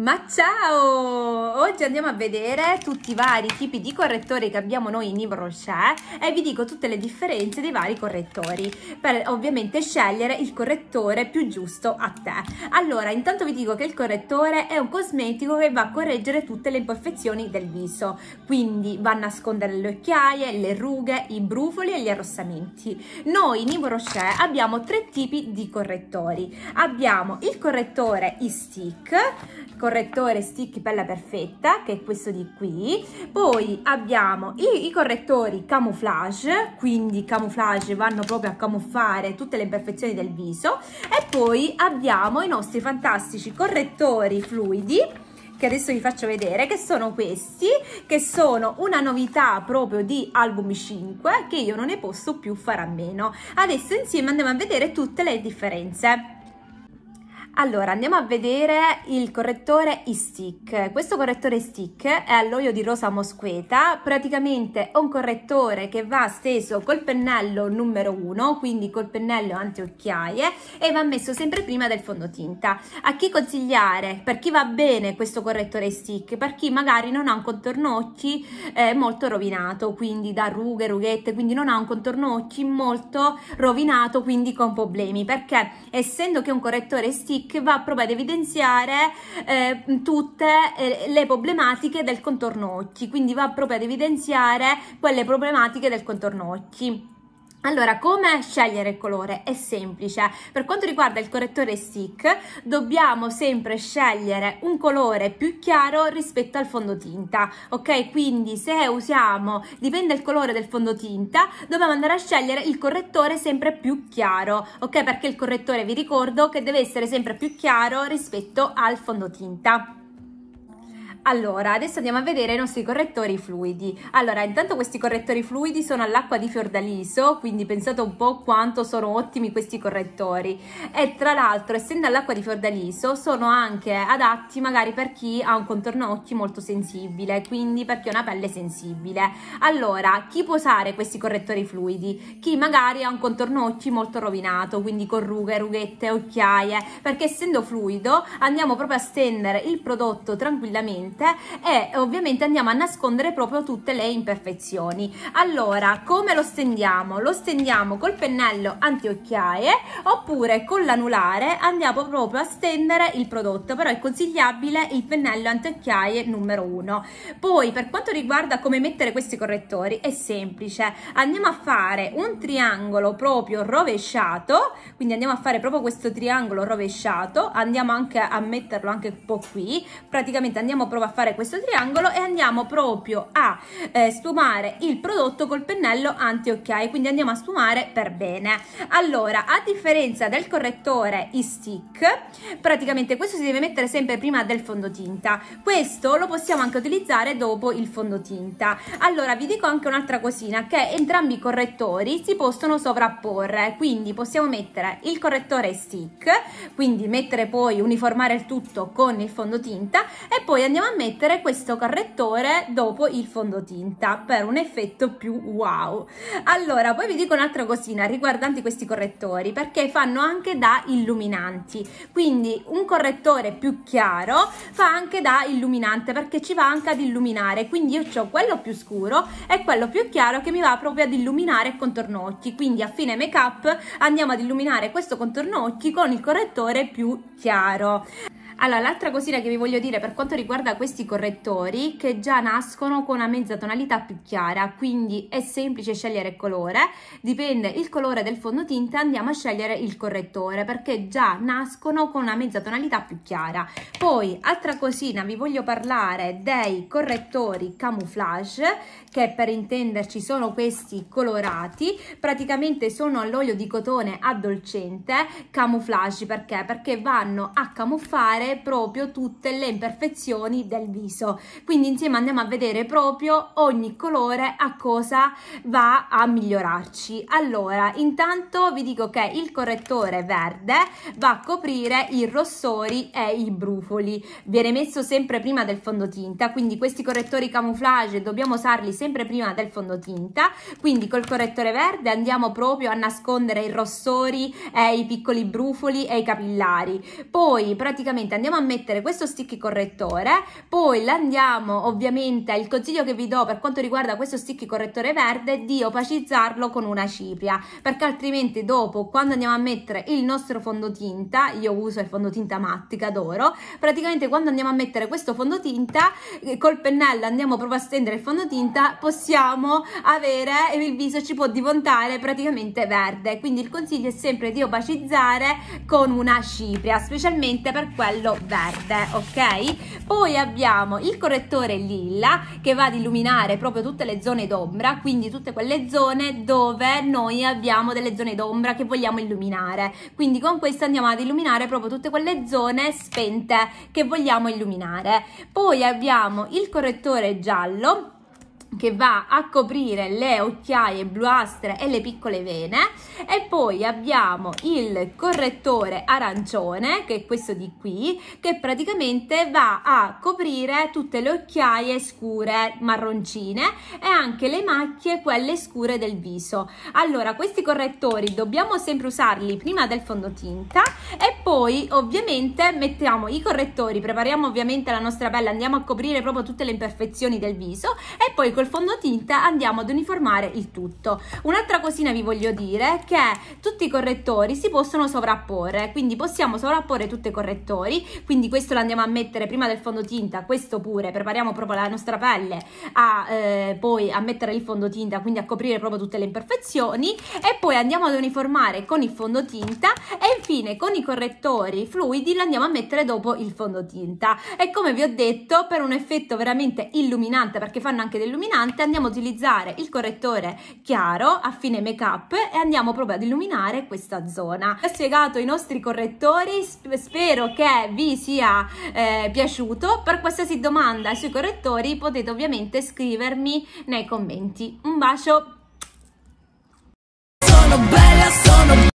Ma ciao! Oggi andiamo a vedere tutti i vari tipi di correttori che abbiamo noi in Yves Rocher e vi dico tutte le differenze dei vari correttori per ovviamente scegliere il correttore più giusto a te. Allora, intanto vi dico che il correttore è un cosmetico che va a correggere tutte le imperfezioni del viso, quindi va a nascondere le occhiaie, le rughe, i brufoli e gli arrossamenti. Noi in Yves Rocher abbiamo tre tipi di correttori. Abbiamo il correttore e stick correttore stick pella perfetta che è questo di qui poi abbiamo i, i correttori camouflage quindi camouflage vanno proprio a camuffare tutte le imperfezioni del viso e poi abbiamo i nostri fantastici correttori fluidi che adesso vi faccio vedere, che sono questi, che sono una novità proprio di Album 5, che io non ne posso più fare a meno. Adesso insieme andiamo a vedere tutte le differenze. Allora, andiamo a vedere il correttore I-Stick. Questo correttore I-Stick è all'olio di rosa mosqueta, praticamente è un correttore che va steso col pennello numero 1, quindi col pennello anti-occhiaie, e va messo sempre prima del fondotinta. A chi consigliare? Per chi va bene questo correttore I-Stick? Per chi magari non ha un contorno occhi eh, molto rovinato, quindi da rughe, rughette, quindi non ha un contorno occhi molto rovinato, quindi con problemi, perché essendo che un correttore I-Stick stick va proprio ad evidenziare eh, tutte eh, le problematiche del contorno occhi, quindi va proprio ad evidenziare quelle problematiche del contorno occhi. Allora, come scegliere il colore? È semplice. Per quanto riguarda il correttore stick, dobbiamo sempre scegliere un colore più chiaro rispetto al fondotinta, ok? Quindi se usiamo, dipende dal colore del fondotinta, dobbiamo andare a scegliere il correttore sempre più chiaro, ok? Perché il correttore, vi ricordo, che deve essere sempre più chiaro rispetto al fondotinta. Allora, adesso andiamo a vedere i nostri correttori fluidi. Allora, intanto questi correttori fluidi sono all'acqua di Fiordaliso, quindi pensate un po' quanto sono ottimi questi correttori. E tra l'altro, essendo all'acqua di Fiordaliso, sono anche adatti magari per chi ha un contorno occhi molto sensibile, quindi per chi ha una pelle sensibile. Allora, chi può usare questi correttori fluidi? Chi magari ha un contorno occhi molto rovinato, quindi con rughe, rughette, occhiaie, perché essendo fluido andiamo proprio a stendere il prodotto tranquillamente niente e ovviamente andiamo a nascondere proprio tutte le imperfezioni. Allora, come lo stendiamo? Lo stendiamo col pennello antiocchiaie oppure con l'anulare andiamo proprio a stendere il prodotto, però è consigliabile il pennello antiocchiaie numero 1. Poi per quanto riguarda come mettere questi correttori è semplice, andiamo a fare un triangolo proprio rovesciato, quindi andiamo a fare proprio questo triangolo rovesciato, andiamo anche a metterlo anche un po' qui, praticamente andiamo proprio prova a fare questo triangolo e andiamo proprio a eh, sfumare il prodotto col pennello anti-occhiai, quindi andiamo a sfumare per bene. Allora, a differenza del correttore e-stick, praticamente questo si deve mettere sempre prima del fondotinta. Questo lo possiamo anche utilizzare dopo il fondotinta. Allora, vi dico anche un'altra cosina, che entrambi i correttori si possono sovrapporre, quindi possiamo mettere il correttore stick, quindi mettere poi, uniformare il tutto con il fondotinta e poi andiamo a a mettere questo correttore dopo il fondotinta per un effetto più wow. Allora, poi vi dico un'altra cosina riguardanti questi correttori, perché fanno anche da illuminanti. Quindi un correttore più chiaro fa anche da illuminante, perché ci va anche ad illuminare. Quindi io ho quello più scuro e quello più chiaro che mi va proprio ad illuminare il contorno occhi. Quindi a fine make up andiamo ad illuminare questo contorno occhi con il correttore più chiaro. Allora, l'altra cosina che vi voglio dire per quanto riguarda questi correttori, che già nascono con una mezza tonalità più chiara, quindi è semplice scegliere il colore, dipende il colore del fondotinta, andiamo a scegliere il correttore, perché già nascono con una mezza tonalità più chiara. Poi, altra cosina, vi voglio parlare dei correttori camouflage, che per intenderci sono questi colorati, praticamente sono all'olio di cotone addolcente, camouflage perché? Perché vanno a camuffare proprio tutte le imperfezioni del viso. Quindi insieme andiamo a vedere proprio ogni colore a cosa va a migliorarci. Allora, intanto vi dico che il correttore verde va a coprire i rossori e i brufoli. Viene messo sempre prima del fondotinta, quindi questi correttori camouflage dobbiamo usarli sempre prima del fondotinta. Quindi col correttore verde andiamo proprio a nascondere i rossori, e i piccoli brufoli e i capillari. Poi praticamente andiamo a mettere questo stick correttore, poi l'andiamo ovviamente, il consiglio che vi do per quanto riguarda questo stick correttore verde è di opacizzarlo con una cipria, perché altrimenti dopo quando andiamo a mettere il nostro fondotinta, io uso il fondotinta mattica d'oro, praticamente quando andiamo a mettere questo fondotinta, eh, col pennello andiamo proprio a stendere il fondotinta, possiamo avere, eh, il viso ci può diventare praticamente verde, quindi il consiglio è sempre di opacizzare con una cipria, specialmente per quello quello verde, ok? Poi abbiamo il correttore lilla che va ad illuminare proprio tutte le zone d'ombra, quindi tutte quelle zone dove noi abbiamo delle zone d'ombra che vogliamo illuminare. Quindi con questo andiamo ad illuminare proprio tutte quelle zone spente che vogliamo illuminare. Poi abbiamo il correttore giallo che va a coprire le occhiaie bluastre e le piccole vene e poi abbiamo il correttore arancione che è questo di qui che praticamente va a coprire tutte le occhiaie scure marroncine e anche le macchie quelle scure del viso allora questi correttori dobbiamo sempre usarli prima del fondotinta e poi ovviamente mettiamo i correttori prepariamo ovviamente la nostra pelle andiamo a coprire proprio tutte le imperfezioni del viso e poi col fondotinta andiamo ad uniformare il tutto. Un'altra cosina vi voglio dire che tutti i correttori si possono sovrapporre, quindi possiamo sovrapporre tutti i correttori, quindi questo lo andiamo a mettere prima del fondotinta, questo pure, prepariamo proprio la nostra pelle a eh, poi a mettere il fondotinta, quindi a coprire proprio tutte le imperfezioni e poi andiamo ad uniformare con il fondotinta e infine con i correttori fluidi lo andiamo a mettere dopo il fondotinta. E come vi ho detto, per un effetto veramente illuminante, perché fanno anche dell'illuminante illuminante andiamo a utilizzare il correttore chiaro a fine make up e andiamo proprio ad illuminare questa zona ho spiegato i nostri correttori spero che vi sia eh, piaciuto per qualsiasi domanda sui correttori potete ovviamente scrivermi nei commenti un bacio